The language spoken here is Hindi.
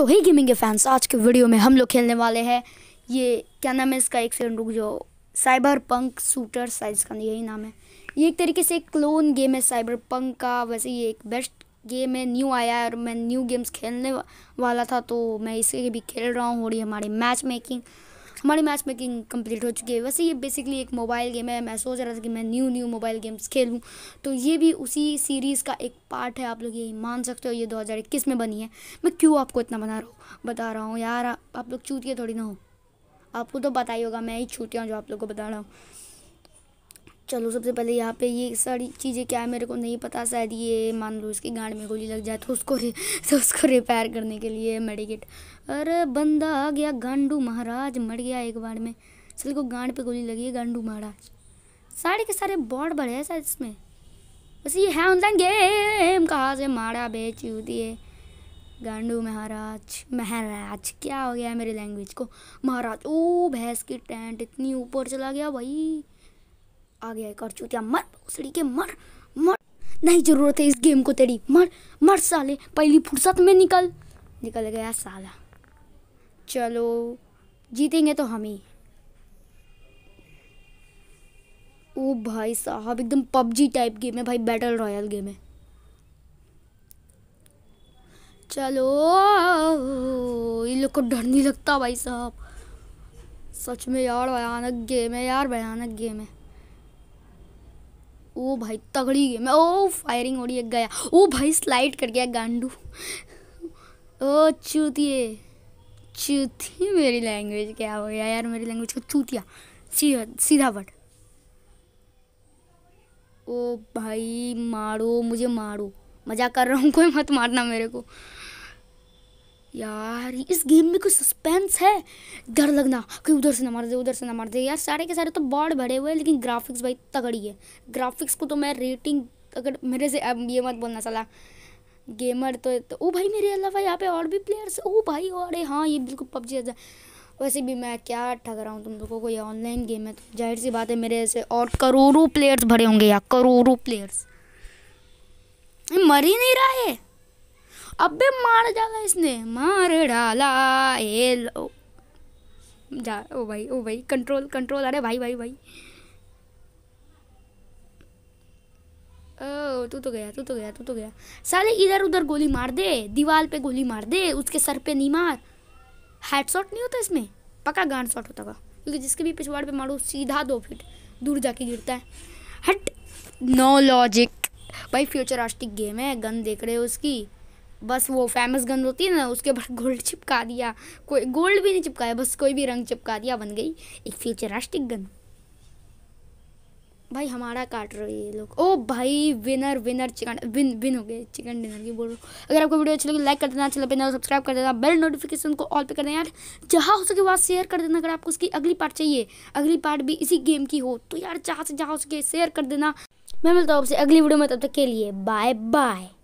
तो ही गेमिंग के फैंस आज के वीडियो में हम लोग खेलने वाले हैं ये क्या नाम है इसका एक सेकंड रुक जो साइबर पंक शूटर साइज का यही नाम है ये एक तरीके से एक क्लोन गेम है साइबर पंक का वैसे ये एक बेस्ट गेम है न्यू आया है और मैं न्यू गेम्स खेलने वाला था तो मैं इसे भी खेल रहा हूँ हो रही हमारी मैच मेकिंग हमारी मैच मेकिंग कंप्लीट हो चुकी है वैसे ये बेसिकली एक मोबाइल गेम है मैं सोच रहा था कि मैं न्यू न्यू मोबाइल गेम्स खेलूँ तो ये भी उसी सीरीज़ का एक पार्ट है आप लोग ये मान सकते हो ये दो में बनी है मैं क्यों आपको इतना बना रहा हूँ बता रहा हूँ यार आप लोग चूतिए थोड़ी ना हो आपको तो बताइएगा ही होगा मैं ही छूती हूँ जो आप लोग को बता रहा हूँ चलो सबसे पहले यहाँ पे ये सारी चीज़ें क्या है मेरे को नहीं पता शायद ये मान लो इसकी गांड में गोली लग जाए तो उसको रे, तो उसको रिपेयर करने के लिए मेडिकेट अरे बंदा आ गया गांडू महाराज मर गया एक बार में चल को गांड पे गोली लगी है गांडू महाराज सारे के सारे बॉड बड़े हैं शायद इसमें बस ये है ऑनलाइन गेम कहाँ से मारा बेच दिए गांडू महाराज महाराज क्या हो गया मेरी लैंग्वेज को महाराज ओ भैंस की टेंट इतनी ऊपर चला गया भाई आ गया एक और चूतिया मर भोसड़ी के मर मर नहीं जरूरत है इस गेम को तेरी मर मर साले पहली फुर्सत में निकल निकल गया साला चलो जीतेंगे तो हम ही ओ भाई साहब एकदम पबजी टाइप गेम है भाई बैटल रॉयल गेम है चलो ये लोग को डर नहीं लगता भाई साहब सच में यार भयानक गेम है यार भयानक गेम है ओ भाई तगड़ी गेम है ओ फायरिंग हो रही है गया ओ भाई स्लाइड कर गया गांडू ओ चूतिए चूती मेरी लैंग्वेज क्या हो गया यार मेरी लैंग्वेज को चूतिया सीधा सीधा बट ओ भाई मारो मुझे मारो मजाक कर रहा हूँ कोई मत मारना मेरे को यार इस गेम में कोई सस्पेंस है डर लगना कि उधर से ना मार दे उधर से ना मार दे यार सारे के सारे तो बॉड भरे हुए हैं लेकिन ग्राफिक्स भाई तगड़ी है ग्राफिक्स को तो मैं रेटिंग अगर मेरे से अब ये मत बोलना चला गेमर तो, तो ओ भाई मेरे अलावा यहाँ पे और भी प्लेयर्स ओ भाई और हाँ ये बिल्कुल पबजी है वैसे भी मैं क्या ठग रहा हूँ तुम लोगों को ये ऑनलाइन गेम है तो जाहिर सी बात है मेरे ऐसे और करोड़ों प्लेयर्स भरे होंगे यार करोड़ों प्लेयर्स मर ही नहीं रहा है अबे मार डाला इसने मार डाला ए लो जा ओ भाई ओ भाई कंट्रोल कंट्रोल अरे भाई भाई भाई ओ तू तो गया तू तो गया तू तो गया साले इधर उधर गोली मार दे दीवार पे गोली मार दे उसके सर पे नहीं मार हेड शॉट नहीं होता इसमें पक्का गांड शॉट होता होगा क्योंकि जिसके भी पिछवाड़ पे मारो सीधा दो फिट दूर जाके गिरता है हट नो लॉजिक भाई फ्यूचर आस्टिक गेम है गन देख रहे हो उसकी बस वो फेमस गन होती है ना उसके ऊपर गोल्ड चिपका दिया कोई गोल्ड भी नहीं चिपकाया बस कोई भी रंग चिपका दिया बन गई एक फ्यूचरास्टिक गन भाई हमारा काट रहे ये लोग ओ भाई winner winner chicken win win हो गए चिकन डिनर की बोल रहा हूँ अगर आपको वीडियो अच्छी लगी लाइक कर देना अच्छा लगे सब्सक्राइब कर देना बेल नोटिफिकेशन को ऑल पे कर देना यार जहाँ हो सके वहाँ शेयर कर देना अगर आपको उसकी अगली पार्ट चाहिए अगली पार्ट भी इसी गेम की हो तो यार जहाँ से जहाँ हो सके शेयर कर देना मैं मिलता हूँ आपसे अगली वीडियो में तब तक के लिए बाय बाय